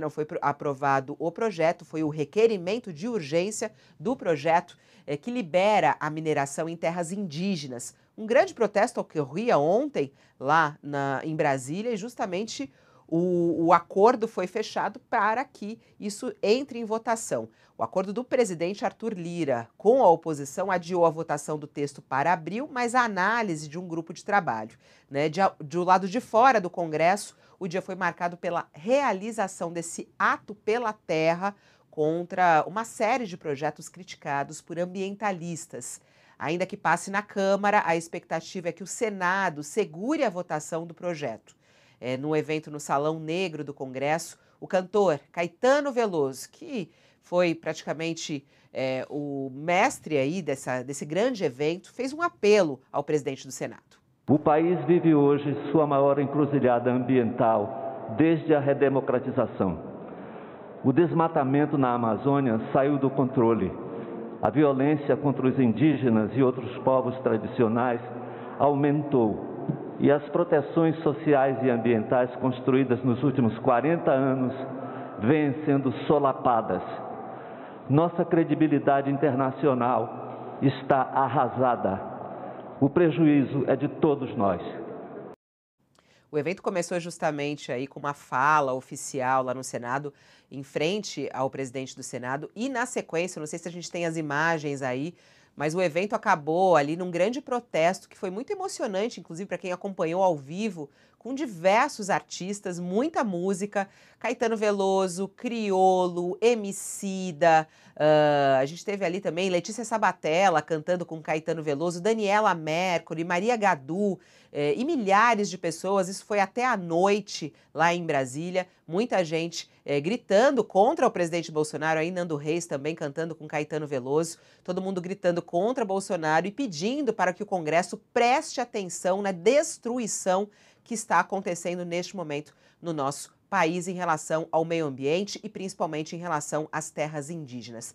não foi aprovado o projeto, foi o requerimento de urgência do projeto eh, que libera a mineração em terras indígenas. Um grande protesto ocorria ontem lá na, em Brasília e justamente o, o acordo foi fechado para que isso entre em votação. O acordo do presidente Arthur Lira com a oposição adiou a votação do texto para abril, mas a análise de um grupo de trabalho. Né? De, do lado de fora do Congresso, o dia foi marcado pela realização desse ato pela terra contra uma série de projetos criticados por ambientalistas. Ainda que passe na Câmara, a expectativa é que o Senado segure a votação do projeto é, num evento no Salão Negro do Congresso, o cantor Caetano Veloso, que foi praticamente é, o mestre aí dessa, desse grande evento, fez um apelo ao presidente do Senado. O país vive hoje sua maior encruzilhada ambiental desde a redemocratização. O desmatamento na Amazônia saiu do controle. A violência contra os indígenas e outros povos tradicionais aumentou e as proteções sociais e ambientais construídas nos últimos 40 anos vêm sendo solapadas. Nossa credibilidade internacional está arrasada. O prejuízo é de todos nós. O evento começou justamente aí com uma fala oficial lá no Senado, em frente ao presidente do Senado, e na sequência, não sei se a gente tem as imagens aí mas o evento acabou ali num grande protesto que foi muito emocionante, inclusive para quem acompanhou ao vivo, com diversos artistas, muita música, Caetano Veloso, Criolo, Emicida, uh, a gente teve ali também Letícia Sabatella cantando com Caetano Veloso, Daniela Mercury, Maria Gadu eh, e milhares de pessoas, isso foi até a noite lá em Brasília, muita gente é, gritando contra o presidente Bolsonaro, aí Nando Reis também cantando com Caetano Veloso, todo mundo gritando contra Bolsonaro e pedindo para que o Congresso preste atenção na destruição que está acontecendo neste momento no nosso país em relação ao meio ambiente e principalmente em relação às terras indígenas.